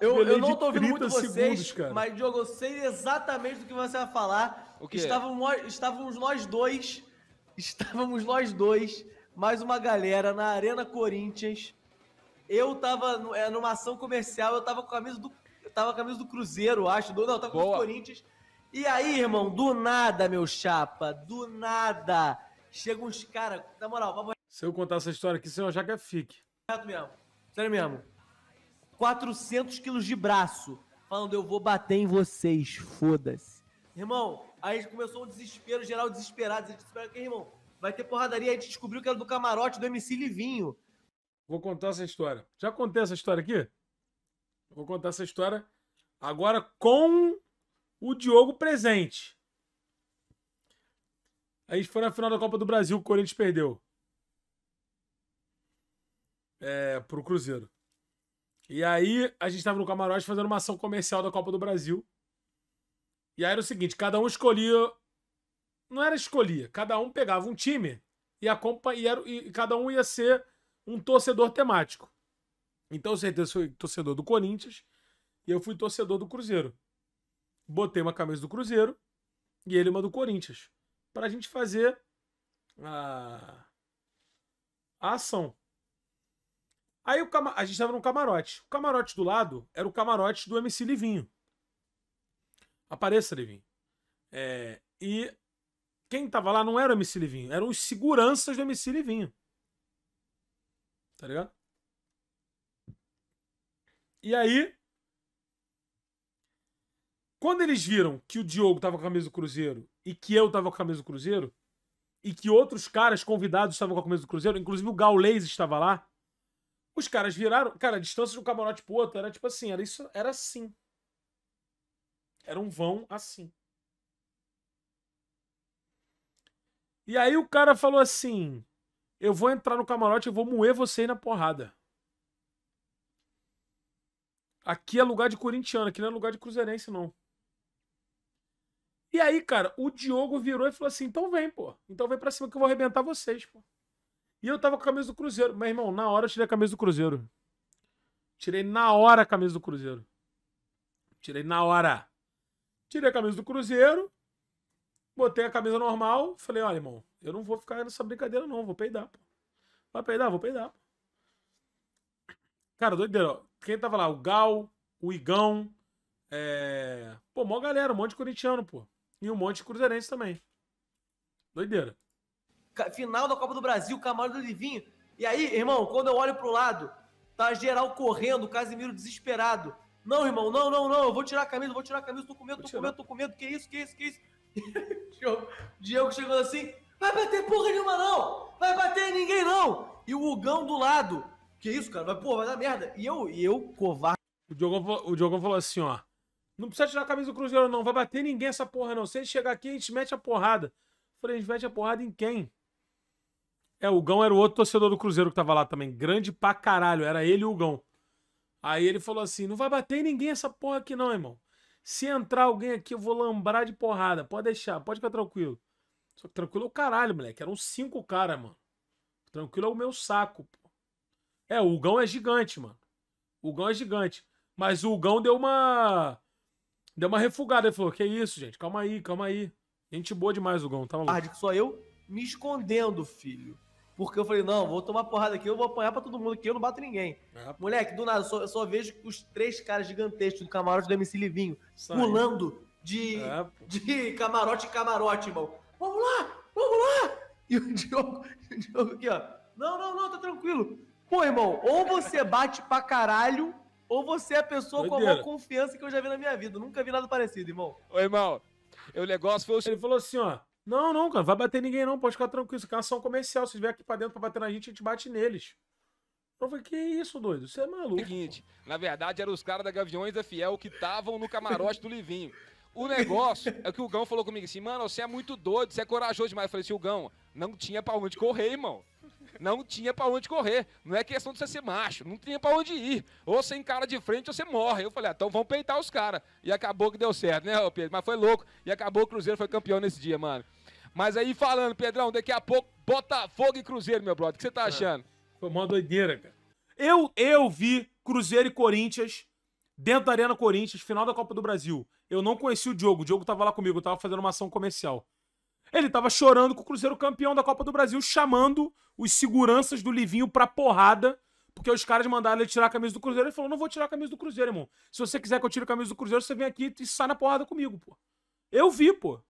Eu, eu não tô ouvindo muito segundos, vocês, cara. mas Diogo, eu sei exatamente do que você vai falar. O quê? Estávamos, estávamos nós dois, estávamos nós dois, mais uma galera na Arena Corinthians. Eu tava é, numa ação comercial, eu tava com a camisa do eu tava com a camisa do Cruzeiro, acho, Não, não, tava com o Corinthians. E aí, irmão, do nada, meu chapa, do nada, Chegam uns caras, na moral, Vamos. Se eu contar essa história aqui, você não já que é fique. Certo mesmo. Sério mesmo. 400 quilos de braço, falando: Eu vou bater em vocês, foda-se. Irmão, aí começou um desespero geral, desesperado. Desesperado que, irmão, vai ter porradaria. Aí descobriu que era do camarote do MC Livinho. Vou contar essa história. Já contei essa história aqui? Vou contar essa história agora com o Diogo presente. A gente foi na final da Copa do Brasil, o Corinthians perdeu. É, pro Cruzeiro. E aí, a gente tava no camarote fazendo uma ação comercial da Copa do Brasil. E aí era o seguinte: cada um escolhia. Não era escolhia cada um pegava um time e, acompa... e, era... e cada um ia ser um torcedor temático. Então, certeza, foi torcedor do Corinthians e eu fui torcedor do Cruzeiro. Botei uma camisa do Cruzeiro e ele uma do Corinthians. Pra gente fazer a, a ação. Aí cama... a gente estava num camarote. O camarote do lado era o camarote do MC Livinho. Apareça, Livinho. É... E quem estava lá não era o MC Livinho, eram os seguranças do MC Livinho. Tá ligado? E aí, quando eles viram que o Diogo tava com a camisa do Cruzeiro e que eu tava com a camisa do Cruzeiro e que outros caras convidados estavam com a camisa do Cruzeiro, inclusive o Gaulês estava lá, os caras viraram. Cara, a distância de um camarote pro outro era tipo assim, era isso, era assim. Era um vão assim. E aí o cara falou assim: Eu vou entrar no camarote, eu vou moer vocês na porrada. Aqui é lugar de corintiano, aqui não é lugar de cruzeirense, não. E aí, cara, o Diogo virou e falou assim: então vem, pô. Então vem pra cima que eu vou arrebentar vocês, pô. E eu tava com a camisa do Cruzeiro. Meu irmão, na hora eu tirei a camisa do Cruzeiro. Tirei na hora a camisa do Cruzeiro. Tirei na hora. Tirei a camisa do Cruzeiro. Botei a camisa normal. Falei, olha, irmão, eu não vou ficar nessa brincadeira, não. Vou peidar, pô. Vai peidar? Vou peidar. Pô. Cara, doideira. Ó. Quem tava lá? O Gal, o Igão. É... Pô, mó galera, um monte de corintiano, pô. E um monte de cruzeirense também. Doideira final da Copa do Brasil, Camargo do Livinho. E aí, irmão, quando eu olho pro lado, tá geral correndo, Casimiro desesperado. Não, irmão, não, não, não, eu vou tirar a camisa, vou tirar a camisa, tô com medo, tô com medo, tô com medo, que isso, que isso, que isso. Diego chegando assim, vai bater porra nenhuma não, vai bater ninguém não. E o Hugão do lado, que isso, cara, vai, pô, vai dar merda. E eu, e eu covarde. O Diogo, o Diogo falou assim, ó, não precisa tirar a camisa do Cruzeiro não, vai bater ninguém essa porra não, se ele chegar aqui a gente mete a porrada. Eu falei, a gente mete a porrada em quem? É, o Gão era o outro torcedor do Cruzeiro que tava lá também. Grande pra caralho. Era ele e o Gão. Aí ele falou assim: não vai bater em ninguém essa porra aqui, não, irmão. Se entrar alguém aqui, eu vou lambrar de porrada. Pode deixar, pode ficar tranquilo. Só que tranquilo é o caralho, moleque. Eram cinco caras, mano. Tranquilo é o meu saco, pô. É, o Gão é gigante, mano. O Gão é gigante. Mas o Gão deu uma. Deu uma refugada. Ele falou: Que isso, gente? Calma aí, calma aí. Gente boa demais o Gão, tá Só eu me escondendo, filho. Porque eu falei, não, vou tomar porrada aqui, eu vou apanhar pra todo mundo aqui, eu não bato ninguém. É. Moleque, do nada, só, eu só vejo os três caras gigantescos do camarote do MC Livinho pulando de, é. de camarote em camarote, irmão. Vamos lá, vamos lá! E o Diogo, o Diogo aqui, ó. Não, não, não, tá tranquilo. Pô, irmão, ou você bate pra caralho, ou você é a pessoa Doideira. com a maior confiança que eu já vi na minha vida. nunca vi nada parecido, irmão. Ô, irmão, o negócio foi o Ele falou assim, ó. Não, não, cara, vai bater ninguém não, pode ficar tranquilo. é caras são comercial, se vier aqui pra dentro pra bater na gente, a gente bate neles. Eu falei, que isso, doido? Você é maluco. Seguinte, na verdade, eram os caras da Gaviões da Fiel que estavam no camarote do Livinho. O negócio é que o Gão falou comigo assim, mano, você é muito doido, você é corajoso demais. Eu falei assim, o Gão, não tinha pra onde correr, irmão não tinha para onde correr. Não é questão de você ser macho, não tinha para onde ir. Ou você encara de frente ou você morre. Eu falei, ah, então vamos peitar os caras. E acabou que deu certo, né, Pedro? Mas foi louco. E acabou o Cruzeiro foi campeão nesse dia, mano. Mas aí falando, Pedrão, daqui a pouco Botafogo e Cruzeiro, meu brother. O que você tá é. achando? Foi uma doideira, cara. Eu, eu vi Cruzeiro e Corinthians dentro da Arena Corinthians, final da Copa do Brasil. Eu não conheci o Diogo, o Diogo tava lá comigo, eu tava fazendo uma ação comercial. Ele tava chorando com o Cruzeiro campeão da Copa do Brasil, chamando os seguranças do Livinho pra porrada, porque os caras mandaram ele tirar a camisa do Cruzeiro. Ele falou: não vou tirar a camisa do Cruzeiro, irmão. Se você quiser que eu tire a camisa do Cruzeiro, você vem aqui e sai na porrada comigo, pô. Eu vi, pô.